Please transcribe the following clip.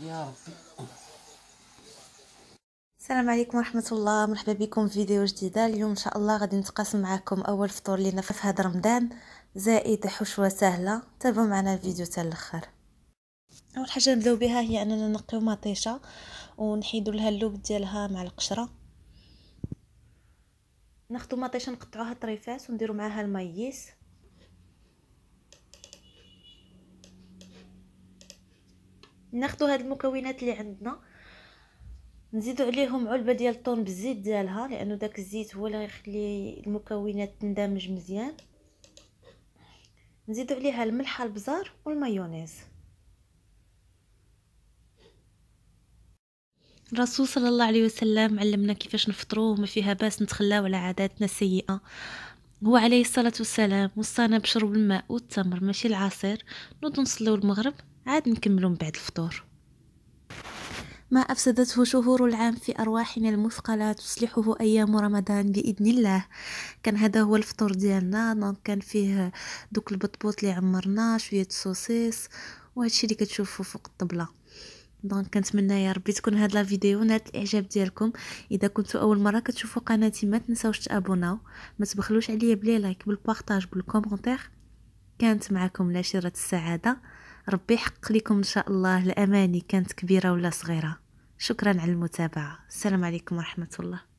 يا ربي السلام عليكم ورحمة الله مرحبا بكم في فيديو جديدة اليوم إن شاء الله غادي نتقاسم معكم أول فطور لينا في هذا رمضان زائد حشوة سهلة تابعوا معنا الفيديو حتى الاخر أول حاجة نبداو بها هي أننا نقيو مطيشة ونحيدو لها اللوب ديالها مع القشرة ناخدو مطيشة نقطعوها طريفات ونديرو معاها المايس ناخذوا هاد المكونات اللي عندنا نزيدوا عليهم علبه ديال الطون بالزيت ديالها لانه داك الزيت هو اللي غيخلي المكونات تندمج مزيان نزيدوا عليها الملح البزار والمايونيز الرسول صلى الله عليه وسلم علمنا كيفاش نفطروا وما فيها باس نتخلاو على عاداتنا السيئه هو عليه الصلاة والسلام وصانا بشرب الماء والتمر ماشي العصير نوض نصليو المغرب عاد نكملو من بعد الفطور ما أفسدته شهور العام في أرواحنا المثقلة تصلحه أيام رمضان بإذن الله كان هذا هو الفطور ديالنا دونك كان فيه دوك البطبوط اللي عمرنا شوية سوسيس وهادشي اللي كتشوفوا فوق الطبلة دونك كنتمنى يا ربي تكون هاد لا فيديو نالت الاعجاب ديالكم اذا كنتو اول مره كتشوفوا قناتي ما تنساوش تابوناو ما تبخلوش عليا بلي لايك بالبارطاج بالكومونتير كانت معكم ناشره السعاده ربي يحق لكم ان شاء الله الاماني كانت كبيره ولا صغيره شكرا على المتابعه السلام عليكم ورحمه الله